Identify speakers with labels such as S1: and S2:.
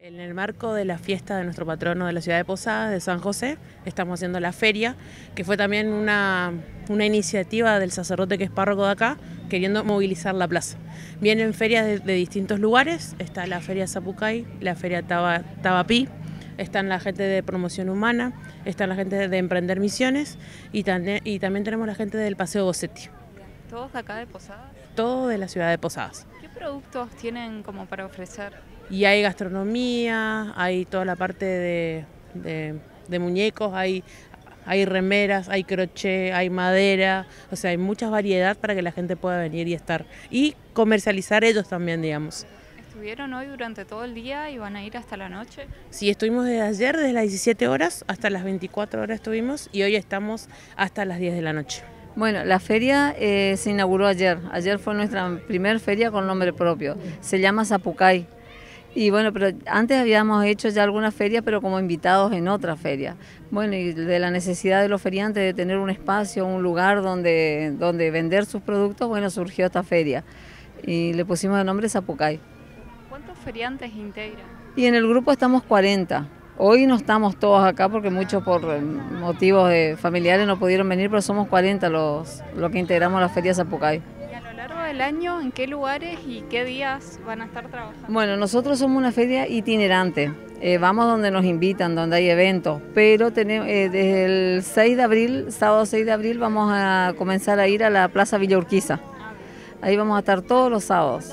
S1: En el marco de la fiesta de nuestro patrono de la ciudad de Posadas, de San José, estamos haciendo la feria, que fue también una, iniciativa del sacerdote que es párroco de acá, queriendo movilizar la plaza. Vienen ferias de, distintos lugares, está la feria Zapucay, la feria Tabapí, están la gente de promoción humana, están la gente de Emprender Misiones y, también, tenemos la gente del Paseo Bocetti.
S2: ¿Todos acá de Posadas?
S1: Todos de la ciudad de Posadas
S2: productos tienen como para ofrecer?
S1: Y hay gastronomía, hay toda la parte de, muñecos, hay, hay remeras, hay crochet, hay madera, o sea, hay mucha variedad para que la gente pueda venir y estar y comercializar ellos también, digamos.
S2: ¿Estuvieron hoy durante todo el día y van a ir
S3: hasta la noche?
S1: Sí, estuvimos desde ayer, desde las 17 horas hasta las 24 horas estuvimos y hoy estamos hasta las 10 de la noche.
S3: Bueno, la feria eh, se inauguró ayer. Ayer fue nuestra primera feria con nombre propio. Se llama Zapucay. Y bueno, pero antes habíamos hecho ya algunas feria, pero como invitados en otra feria. Bueno, y de la necesidad de los feriantes de tener un espacio, un lugar donde, donde vender sus productos, bueno, surgió esta feria. Y le pusimos el nombre Zapucay.
S2: ¿Cuántos feriantes integra?
S3: Y en el grupo estamos 40. Hoy no estamos todos acá porque muchos por eh, motivos familiares no pudieron venir, pero somos 40 los, los que integramos la Feria Zapucay. ¿Y a lo
S2: largo del año en qué lugares y qué días van a estar trabajando?
S3: Bueno, nosotros somos una feria itinerante. Eh, vamos donde nos invitan, donde hay eventos, pero tenemos, eh, desde el 6 de abril, sábado 6 de abril, vamos a comenzar a ir a la Plaza Villa Urquiza. Ah, Ahí vamos a estar todos los sábados.